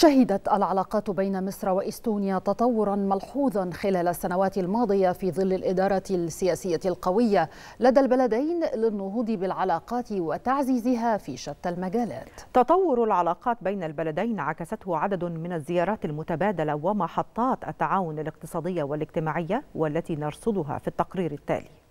شهدت العلاقات بين مصر واستونيا تطورا ملحوظا خلال السنوات الماضيه في ظل الاداره السياسيه القويه لدى البلدين للنهوض بالعلاقات وتعزيزها في شتى المجالات. تطور العلاقات بين البلدين عكسته عدد من الزيارات المتبادله ومحطات التعاون الاقتصاديه والاجتماعيه والتي نرصدها في التقرير التالي.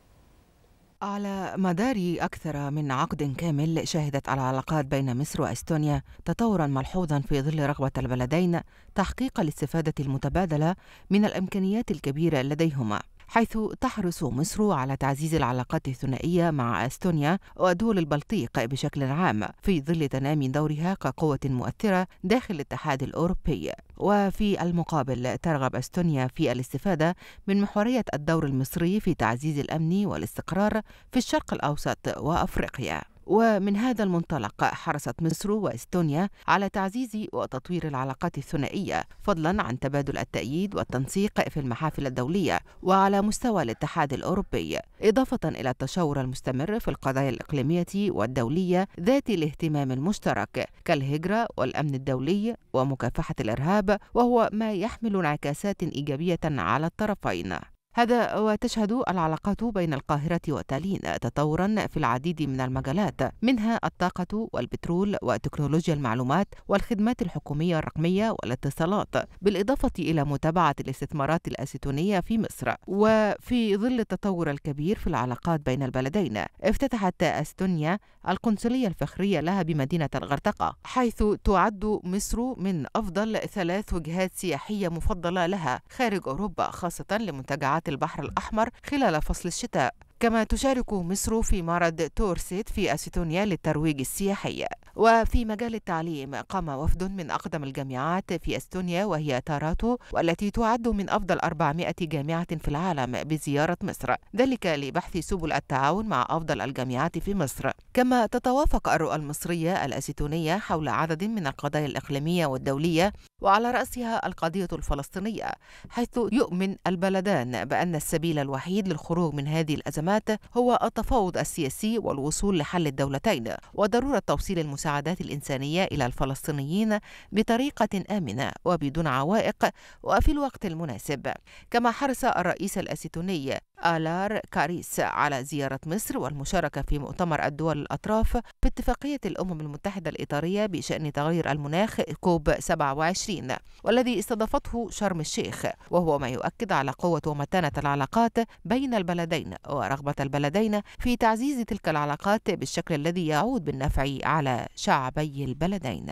على مدار أكثر من عقد كامل شهدت العلاقات بين مصر وإستونيا تطورا ملحوظا في ظل رغبة البلدين تحقيق الاستفادة المتبادلة من الإمكانيات الكبيرة لديهما حيث تحرص مصر على تعزيز العلاقات الثنائية مع أستونيا ودول البلطيق بشكل عام في ظل تنامي دورها كقوة مؤثرة داخل الاتحاد الأوروبي وفي المقابل ترغب أستونيا في الاستفادة من محورية الدور المصري في تعزيز الأمن والاستقرار في الشرق الأوسط وأفريقيا ومن هذا المنطلق حرصت مصر واستونيا على تعزيز وتطوير العلاقات الثنائيه فضلا عن تبادل التأييد والتنسيق في المحافل الدوليه وعلى مستوى الاتحاد الاوروبي اضافه الى التشاور المستمر في القضايا الاقليميه والدوليه ذات الاهتمام المشترك كالهجره والامن الدولي ومكافحه الارهاب وهو ما يحمل انعكاسات ايجابيه على الطرفين هذا وتشهد العلاقات بين القاهرة وتالين تطورا في العديد من المجالات منها الطاقة والبترول وتكنولوجيا المعلومات والخدمات الحكومية الرقمية والاتصالات بالإضافة إلى متابعة الاستثمارات الأسيتونية في مصر وفي ظل التطور الكبير في العلاقات بين البلدين افتتحت أستونيا القنصلية الفخرية لها بمدينة الغرتقة حيث تعد مصر من أفضل ثلاث وجهات سياحية مفضلة لها خارج أوروبا خاصة لمنتجعات البحر الأحمر خلال فصل الشتاء كما تشارك مصر في معرض تورسيت في أستونيا للترويج السياحي وفي مجال التعليم قام وفد من أقدم الجامعات في أستونيا وهي تاراتو والتي تعد من أفضل 400 جامعة في العالم بزيارة مصر ذلك لبحث سبل التعاون مع أفضل الجامعات في مصر كما تتوافق الرؤى المصرية الأستونية حول عدد من القضايا الإقليمية والدولية وعلى رأسها القضية الفلسطينية حيث يؤمن البلدان بأن السبيل الوحيد للخروج من هذه الأزمات الأزمات هو التفاوض السياسي والوصول لحل الدولتين وضرورة توصيل المساعدات الإنسانية إلى الفلسطينيين بطريقة آمنة وبدون عوائق وفي الوقت المناسب كما حرص الرئيس الأسيتوني آلار كاريس على زيارة مصر والمشاركة في مؤتمر الدول الأطراف في اتفاقية الأمم المتحدة الإطارية بشأن تغير المناخ كوب 27 والذي استضافته شرم الشيخ وهو ما يؤكد على قوة ومتانة العلاقات بين البلدين ورغبة البلدين في تعزيز تلك العلاقات بالشكل الذي يعود بالنفع على شعبي البلدين